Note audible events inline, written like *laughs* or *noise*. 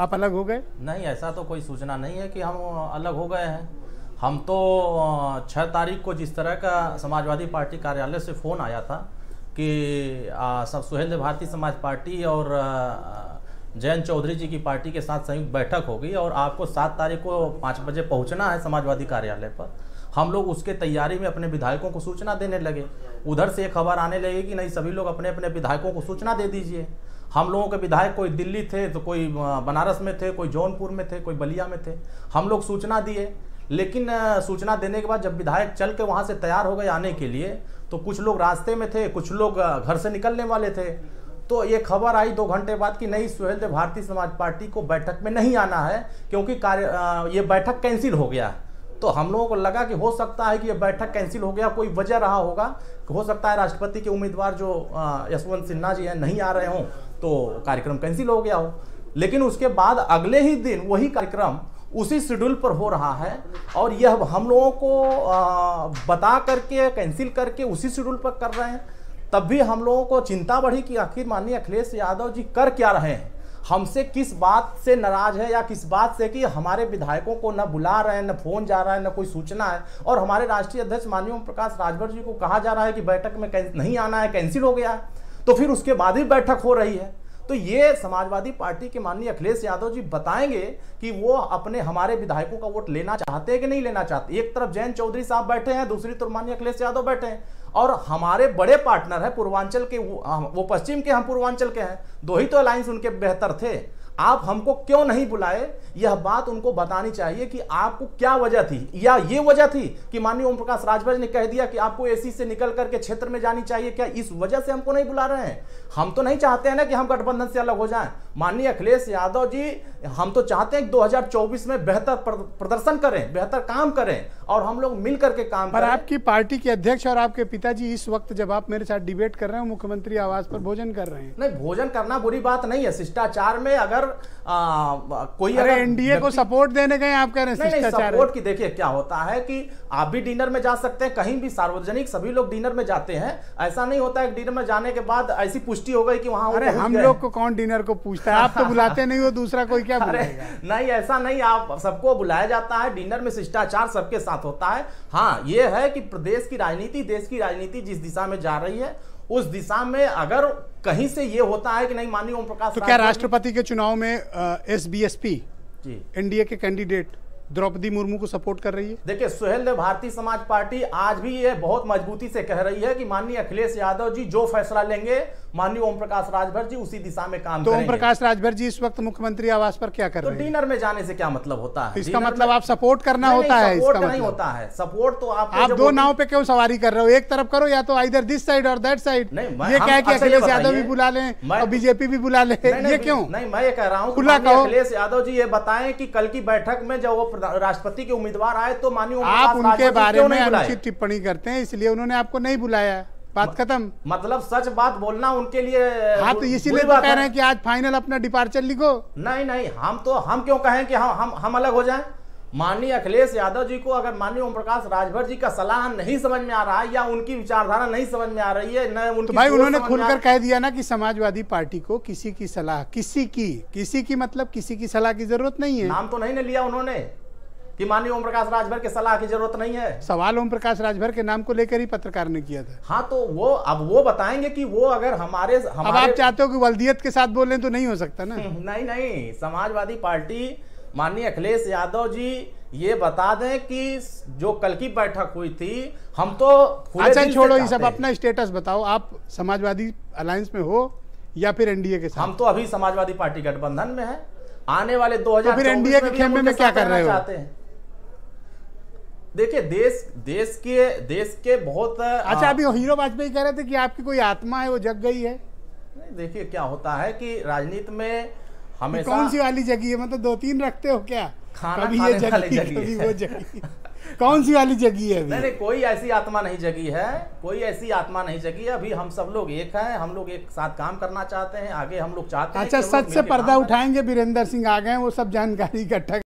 आप अलग हो गए नहीं ऐसा तो कोई सूचना नहीं है कि हम अलग हो गए हैं हम तो छः तारीख को जिस तरह का समाजवादी पार्टी कार्यालय से फ़ोन आया था कि सब सुहेल भारतीय समाज पार्टी और जयंत चौधरी जी की पार्टी के साथ संयुक्त बैठक होगी और आपको सात तारीख को पाँच बजे पहुंचना है समाजवादी कार्यालय पर हम लोग उसके तैयारी में अपने विधायकों को सूचना देने लगे उधर से एक खबर आने लगी कि नहीं सभी लोग अपने अपने विधायकों को सूचना दे दीजिए हम लोगों के विधायक कोई दिल्ली थे तो कोई बनारस में थे कोई जौनपुर में थे कोई बलिया में थे हम लोग सूचना दिए लेकिन सूचना देने के बाद जब विधायक चल के वहाँ से तैयार हो गए आने के लिए तो कुछ लोग रास्ते में थे कुछ लोग घर से निकलने वाले थे तो ये खबर आई दो घंटे बाद कि नहीं सुहेल भारतीय समाज पार्टी को बैठक में नहीं आना है क्योंकि कार्य ये बैठक कैंसिल हो गया है तो हम लोगों को लगा कि हो सकता है कि यह बैठक कैंसिल हो गया कोई वजह रहा होगा हो सकता है राष्ट्रपति के उम्मीदवार जो यशवंत सिन्हा जी हैं नहीं आ रहे हों तो कार्यक्रम कैंसिल हो गया हो लेकिन उसके बाद अगले ही दिन वही कार्यक्रम उसी शेड्यूल पर हो रहा है और यह हम लोगों को बता करके कैंसिल करके उसी शेड्यूल पर कर रहे हैं तब भी हम लोगों को चिंता बढ़ी कि आखिर माननीय अखिलेश यादव जी कर क्या रहे हैं हमसे किस बात से नाराज है या किस बात से कि हमारे विधायकों को न बुला रहे हैं न फोन जा रहा है ना कोई सूचना है और हमारे राष्ट्रीय अध्यक्ष माननीय प्रकाश राजभर जी को कहा जा रहा है कि बैठक में नहीं आना है कैंसिल हो गया है तो फिर उसके बाद भी बैठक हो रही है तो ये समाजवादी पार्टी के माननीय अखिलेश यादव जी बताएंगे कि वो अपने हमारे विधायकों का वोट लेना चाहते हैं कि नहीं लेना चाहते एक तरफ जैन चौधरी साहब बैठे हैं दूसरी तरफ माननीय अखिलेश यादव बैठे हैं और हमारे बड़े पार्टनर हैं पूर्वांचल के वो पश्चिम के हम पूर्वांचल के हैं दो ही तो अलायंस उनके बेहतर थे आप हमको क्यों नहीं बुलाए यह बात उनको बतानी चाहिए कि आपको क्या वजह थी या ये वजह थी कि माननीय ओम प्रकाश राजभर ने कह दिया कि आपको एसी से निकल करके क्षेत्र में जानी चाहिए क्या इस वजह से हमको नहीं बुला रहे हैं हम तो नहीं चाहते हैं ना कि हम गठबंधन से अलग हो जाएं माननीय अखिलेश यादव जी हम तो चाहते हैं कि 2024 में बेहतर प्रदर्शन करें बेहतर काम करें और हम लोग मिल करके काम पर करें। आपकी पार्टी के अध्यक्ष और आपके पिताजी इस वक्त जब आप मेरे साथ डिबेट कर रहे हो मुख्यमंत्री आवास पर भोजन कर रहे हैं नहीं भोजन करना बुरी बात नहीं है शिष्टाचार में अगर आ, कोई अगर एनडीए को सपोर्ट देने गए आप कह रहे हैं सपोर्ट की देखिए क्या होता है की आप भी डिनर में जा सकते हैं कहीं भी सार्वजनिक सभी लोग डिनर में जाते हैं ऐसा नहीं होता है डिनर में जाने के बाद ऐसी पुष्टि हो गई की वहाँ हम लोग को कौन डिनर को पूछता है आप तो *laughs* बुलाते नहीं हो दूसरा कोई क्या क्या बुलाएगा नहीं ऐसा नहीं आप सबको बुलाया जाता है डिनर में शिष्टाचार सबके साथ होता है हाँ ये है कि प्रदेश की राजनीति देश की राजनीति जिस दिशा में जा रही है उस दिशा में अगर कहीं से ये होता है कि नहीं माननीय ओम प्रकाश तो क्या राष्ट्रपति के चुनाव में S B S P NDA के कैंडिडेट द्रौपदी मुर्मू को सपोर्ट कर रही है देखिए सुहेल देव भारतीय समाज पार्टी आज भी ये बहुत मजबूती से कह रही है कि माननीय अखिलेश यादव जी जो फैसला लेंगे माननीय ओम प्रकाश राजभर जी उसी दिशा में काम तो ओम प्रकाश राजभर जी इस वक्त मुख्यमंत्री आवास पर क्या कर तो रहे हैं डिनर में जाने से क्या मतलब होता है इसका मतलब आप सपोर्ट करना होता है इसका नहीं मतलब। होता है सपोर्ट तो आप दो नाव पे क्यों सवारी कर रहे हो एक तरफ करो या तो इधर दिस साइड और दैट साइड ये क्या है अखिलेश यादव भी बुला ले बीजेपी भी बुला ले ये क्यों नहीं मैं ये कह रहा हूँ अखिलेश यादव जी ये बताए की कल की बैठक में जब वो राष्ट्रपति के उम्मीदवार आए तो मानी आप उनके बारे में अनुचित टिप्पणी करते हैं इसलिए उन्होंने आपको नहीं बुलाया बात खत्म मतलब सच बात बोलना उनके लिए हाँ तो इसीलिए तो कह रहे हैं कि आज फाइनल अपना डिपार्चर लिखो नहीं नहीं हम तो हम क्यों कहें कि हम हम हम अलग हो जाएं माननीय अखिलेश यादव जी को अगर माननीय ओम प्रकाश राजभर जी का सलाह नहीं समझ में आ रहा है या उनकी विचारधारा नहीं समझ में आ रही है न उनकी तो भाई उन्होंने खुलकर कह दिया ना कि समाजवादी पार्टी को किसी की सलाह किसी की किसी की मतलब किसी की सलाह की जरूरत नहीं है नाम तो नहीं ने लिया उन्होंने कि माननीय ओम प्रकाश राजभर के सलाह की जरूरत नहीं है सवाल ओम प्रकाश राजभर के नाम को लेकर ही पत्रकार ने किया था हाँ तो वो अब वो बताएंगे कि वो अगर हमारे, हमारे... अब आप चाहते हो कि वल्दियत के साथ बोलें तो नहीं हो सकता ना हम्म, नहीं नहीं समाजवादी पार्टी माननीय अखिलेश यादव जी ये बता दें कि जो कल की बैठक हुई थी हम तो अच्छा छोड़ो ये सब अपना स्टेटस बताओ आप समाजवादी अलायंस में हो या फिर एनडीए के साथ हम तो अभी समाजवादी पार्टी गठबंधन में है आने वाले दो हजार तो फिर एनडीए के खेमे में क्या कर रहे हो चाहते हैं देखिए देश देश के देश के बहुत अच्छा अभी हीरो वाजपेयी कह रहे थे कि आपकी कोई आत्मा है वो जग गई है नहीं देखिए क्या होता है कि राजनीति में हमेशा कौन सी वाली जगी है मतलब दो तीन रखते हो क्या खाना कभी ये जगी, जगी कभी वो जगी कौन सी वाली जगी है अभी? नहीं नहीं कोई ऐसी आत्मा नहीं जगी है कोई ऐसी आत्मा नहीं जगी है अभी हम सब लोग एक हैं हम लोग एक साथ काम करना चाहते हैं आगे हम लोग चाहते हैं अच्छा सच से पर्दा उठाएंगे वीरेंद्र सिंह आ गए वो सब जानकारी इकट्ठा